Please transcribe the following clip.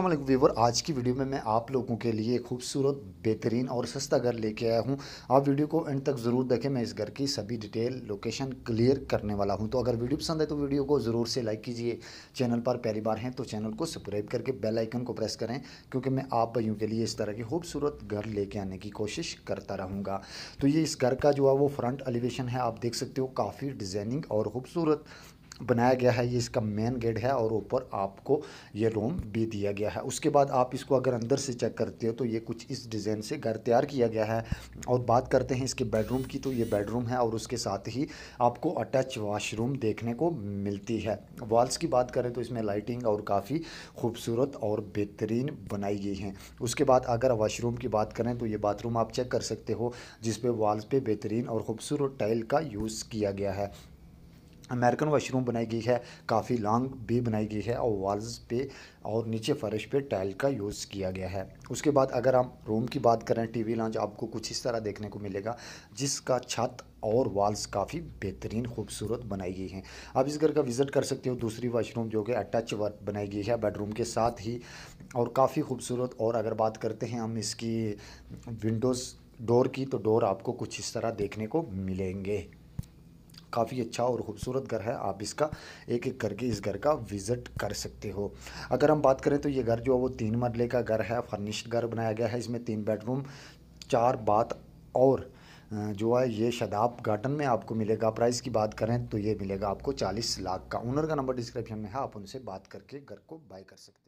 viewer आज की video में मैं आप लोगों के लिए खूबसूरत बेहतरीन और सस्ता घर लेके आया हूँ आप वीडियो को एंड तक ज़रूर देखें मैं इस घर की सभी डिटेल लोकेशन क्लियर करने वाला हूँ तो अगर वीडियो पसंद है तो वीडियो को ज़रूर से लाइक कीजिए चैनल पर पहली बार हैं तो चैनल को सब्सक्राइब करके बेल आइकन को प्रेस करें क्योंकि मैं आप भाइयों के लिए इस तरह की खूबसूरत घर लेके आने की कोशिश करता रहूँगा तो ये इस घर का जो है वो फ्रंट एलिवेशन है आप देख सकते हो काफ़ी डिज़ाइनिंग और खूबसूरत बनाया गया है ये इसका मेन गेट है और ऊपर आपको ये रूम भी दिया गया है उसके बाद आप इसको अगर अंदर से चेक करते हो तो ये कुछ इस डिज़ाइन से घर तैयार किया गया है और बात करते हैं इसके बेडरूम की तो ये बेडरूम है और उसके साथ ही आपको अटैच वाशरूम देखने को मिलती है वॉल्स की बात करें तो इसमें लाइटिंग और काफ़ी खूबसूरत और बेहतरीन बनाई गई हैं उसके बाद अगर वाशरूम की बात करें तो ये बाथरूम आप चेक कर सकते हो जिसपे वॉल्स पर बेहतरीन और ख़ूबसूरत टाइल का यूज़ किया गया है अमेरिकन वॉशरूम बनाई गई है काफ़ी लॉन्ग भी बनाई गई है और वॉल्स पे और नीचे फर्श पे टाइल का यूज़ किया गया है उसके बाद अगर हम रूम की बात करें टीवी लॉन्च आपको कुछ इस तरह देखने को मिलेगा जिसका छत और वॉल्स काफ़ी बेहतरीन खूबसूरत बनाई गई हैं आप इस घर का विज़िट कर सकते हो दूसरी वॉशरूम जो कि अटैच वर्क बनाई गई है बेडरूम के साथ ही और काफ़ी खूबसूरत और अगर बात करते हैं हम इसकी विंडोज़ डोर की तो डोर आपको कुछ इस तरह देखने को मिलेंगे काफ़ी अच्छा और ख़ूबसूरत घर है आप इसका एक एक करके इस घर का विज़िट कर सकते हो अगर हम बात करें तो ये घर जो है वो तीन मरले का घर है फर्निश्ड घर बनाया गया है इसमें तीन बेडरूम चार बाथ और जो है ये शदाब गार्डन में आपको मिलेगा प्राइस की बात करें तो ये मिलेगा आपको चालीस लाख का ओनर का नंबर डिस्क्रिप्शन में है आप उनसे बात करके घर को बाय कर सकते हैं